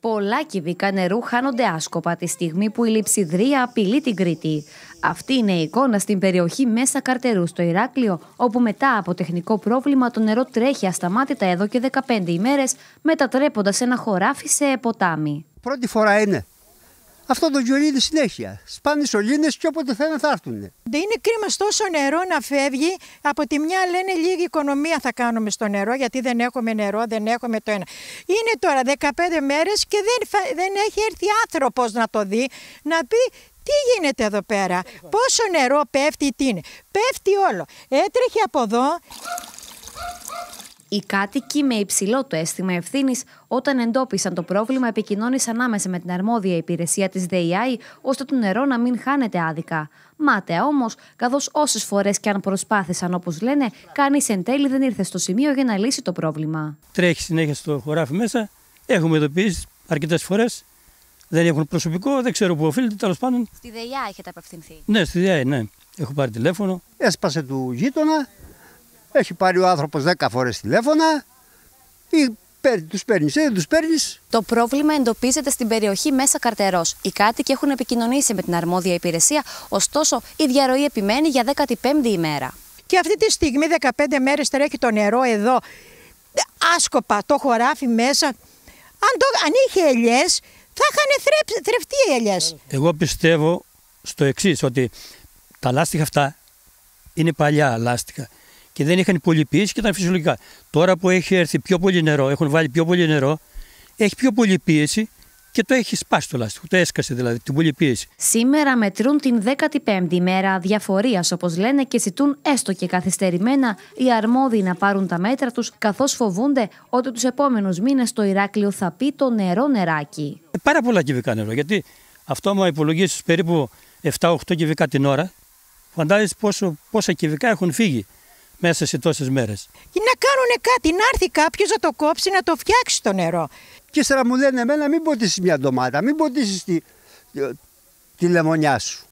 Πολλά κυβικά νερού χάνονται άσκοπα τη στιγμή που η λειψιδρία απειλεί την Κρήτη. Αυτή είναι η εικόνα στην περιοχή Μέσα Καρτερού στο Ηράκλειο, όπου μετά από τεχνικό πρόβλημα το νερό τρέχει ασταμάτητα εδώ και 15 ημέρες, μετατρέποντας ένα χωράφι σε ποτάμι. Πρώτη φορά είναι αυτό το γιολίδι συνέχεια. Σπάνε σωλήνες και όποτε θέλουν θα έρθουν. Είναι κρίμα τόσο νερό να φεύγει. Από τη μια λένε λίγη οικονομία θα κάνουμε στο νερό, γιατί δεν έχουμε νερό, δεν έχουμε το ένα. Είναι τώρα 15 μέρες και δεν, δεν έχει έρθει άνθρωπος να το δει, να πει τι γίνεται εδώ πέρα, πόσο νερό πέφτει, τι είναι. Πέφτει όλο. Έτρεχε από εδώ, οι κάτοικοι με υψηλό το αίσθημα ευθύνης, όταν εντόπισαν το πρόβλημα, επικοινώνησαν άμεσα με την αρμόδια υπηρεσία της ΔΕΙΑΗ, ώστε το νερό να μην χάνεται άδικα. Μάταια όμως, καθώς όσες φορές και αν προσπάθησαν, όπως λένε, κανείς εν τέλει δεν ήρθε στο σημείο για να λύσει το πρόβλημα. Τρέχει συνέχεια στο χωράφι μέσα. Έχουμε ειδοποιήσεις αρκετές φορές. Δεν έχουν προσωπικό, δεν ξέρω που οφείλεται, τέλος πάντων. Στη ΔΕΙΑΗ έχετε απευθυνθεί. Ναι, στη ΔΕΙΑ, ναι. Έχω πάρει τηλέφωνο. Έσπασε του γείτονα έχει πάρει ο άνθρωπος 10 φορές τηλέφωνα. Ή τους παίρνεις ή δεν τους παίρνεις. Το πρόβλημα εντοπίζεται στην περιοχή μέσα καρτερός. Οι κάτοικοι έχουν επικοινωνήσει με την αρμόδια υπηρεσία, ωστόσο η διαρροή επιμένει για 15η ημέρα. Και αυτή τη στιγμή, 15 μέρες τρέχει το νερό εδώ. Άσκοπα το χωράφι μέσα. Αν, το, αν είχε ελιές, θα είχαν θρεφτεί οι ελιές. Εγώ πιστεύω στο εξής, ότι τα λάστιχα αυτά είναι παλιά λάστιχα και δεν είχαν πίεση και ήταν φυσιολογικά. Τώρα που έχει έρθει πιο πολύ νερό, έχουν βάλει πιο πολύ νερό, έχει πιο πολύ πίεση και το έχει σπάσει το λάστιχο. Το έσκασε δηλαδή, την πίεση. Σήμερα μετρούν την 15η μέρα διαφορίας, όπως λένε, και ζητούν έστω και καθυστερημένα οι αρμόδιοι να πάρουν τα μέτρα τους, καθώς φοβούνται ότι τους επόμενους μήνες το Ηράκλειο θα πει το νερό νεράκι. Ε, πάρα πολλά κυβικά νερό, γιατί αυτό άμα υπολογίσεις περίπου 7-8 κυβικά την ώρα, φαντάζεσαι πόσο, πόσα κυβικά έχουν φύγει μέσα σε τόσες μέρες. Να κάνουν κάτι, να έρθει κάποιος να το κόψει, να το φτιάξει το νερό. Και ύστερα μου λένε εμένα, μην ποτίσει μια ντομάτα, μην ποτίσει τη, τη λεμονιά σου.